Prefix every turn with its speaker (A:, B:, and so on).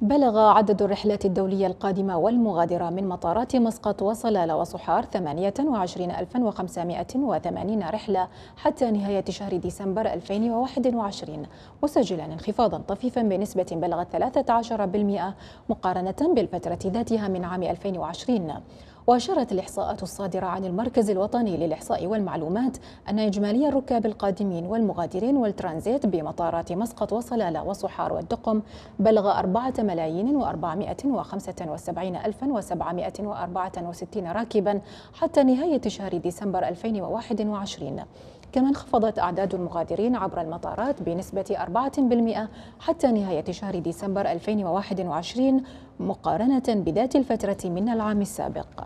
A: بلغ عدد الرحلات الدولية القادمة والمغادرة من مطارات مسقط وصلالة وصحار 28580 رحلة حتى نهاية شهر ديسمبر 2021 مسجلا انخفاضا طفيفا بنسبة بلغت 13% مقارنة بالفترة ذاتها من عام 2020 وأشارت الإحصاءات الصادرة عن المركز الوطني للإحصاء والمعلومات أن إجمالي الركاب القادمين والمغادرين والترانزيت بمطارات مسقط وصلالة وصحار والدقم بلغ 4 ملايين و475 ألفا و764 راكبا حتى نهاية شهر ديسمبر 2021 كما انخفضت أعداد المغادرين عبر المطارات بنسبة 4% حتى نهاية شهر ديسمبر 2021 مقارنة بذات الفترة من العام السابق